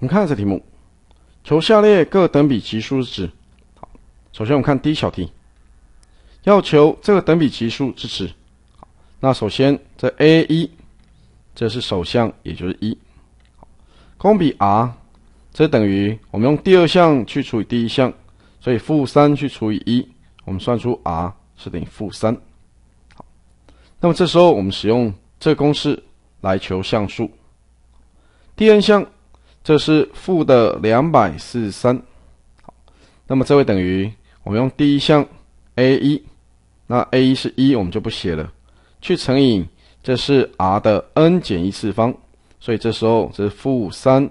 我们看这题目，求下列各等比级数是值。好，首先我们看第一小题，要求这个等比级数支持。好，那首先这 a 一，这是首项，也就是一。公比 r，这等于我们用第二项去除以第一项，所以负三去除以一，我们算出 r 是等于负三。好，那么这时候我们使用这个公式来求项数，第 n 项。这是负的两百四十三，好，那么这位等于我们用第一项 a 一，那 a 一是一，我们就不写了，去乘以这是 r 的 n 减一次方，所以这时候这是负三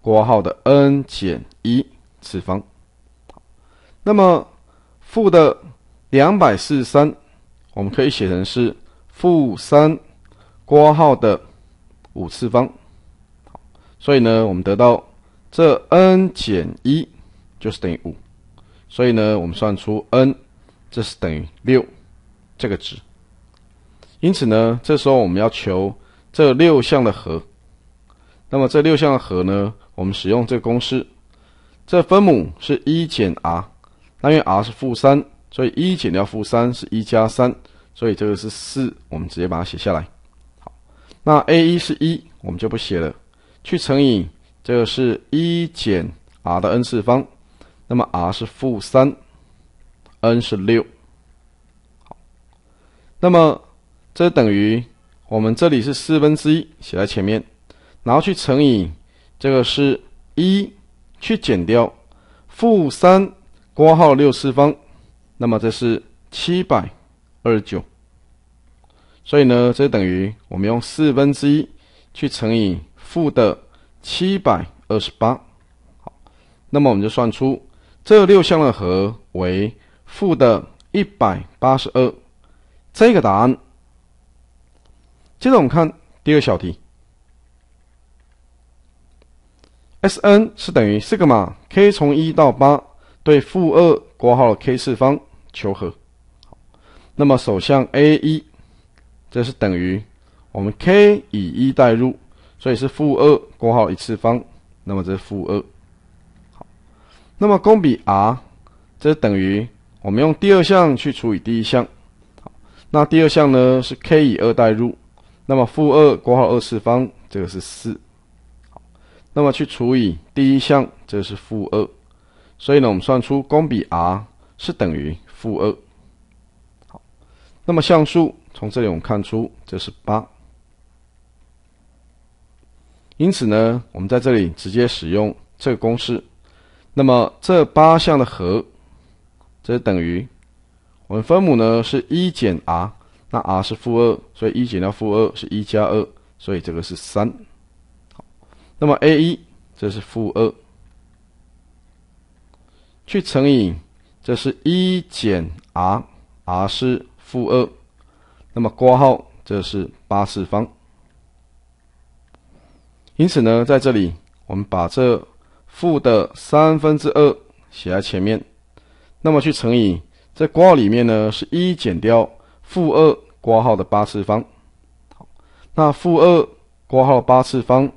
括号的 n 减一次方，好，那么负的两百四十三，我们可以写成是负三括号的五次方。所以呢，我们得到这 n 减一就是等于五，所以呢，我们算出 n 这是等于六这个值。因此呢，这时候我们要求这六项的和。那么这六项的和呢，我们使用这个公式，这分母是一减 r，因为 r 是负三，所以一减掉负三是一加三，所以这个是四，我们直接把它写下来。好，那 a 一是一，我们就不写了。去乘以这个是一减 r 的 n 次方，那么 r 是负三，n 是六，那么这等于我们这里是四分之一写在前面，然后去乘以这个是一去减掉负三括号六次方，那么这是七百二九，所以呢，这等于我们用四分之一去乘以。负的七百二十八，好，那么我们就算出这六项的和为负的一百八十二，这个答案。接着我们看第二小题，S n 是等于四个码 k 从一到八对负二括号 k 次方求和，那么首项 a 一，这是等于我们 k 以一代入。所以是负二括号一次方，那么这是负二。好，那么公比 r 这等于我们用第二项去除以第一项。好，那第二项呢是 k 以二代入，那么负二括号二次方，这个是四。好，那么去除以第一项，这是负二。所以呢，我们算出公比 r 是等于负二。好，那么项数从这里我们看出这是八。因此呢，我们在这里直接使用这个公式。那么这八项的和，这等于，我们分母呢是一减 r，那 r 是负二，所以一减掉负二是，一加二，所以这个是三。好，那么 a 一这是负二，去乘以这是，一减 r，r 是负二，那么括号这是八次方。因此呢，在这里我们把这负的三分之二写在前面，那么去乘以这括号里面呢是一减掉负二括号的八次方。那负二括号八次方，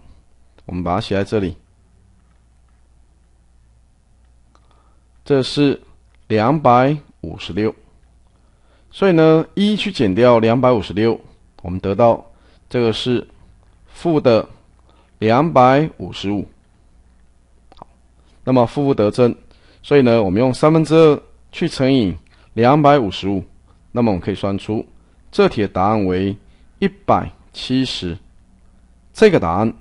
我们把它写在这里，这是两百五十六。所以呢，一去减掉两百五十六，我们得到这个是负的。两百五十五，好，那么负负得正，所以呢，我们用三分之二去乘以两百五十五，那么我们可以算出这题的答案为一百七十，这个答案。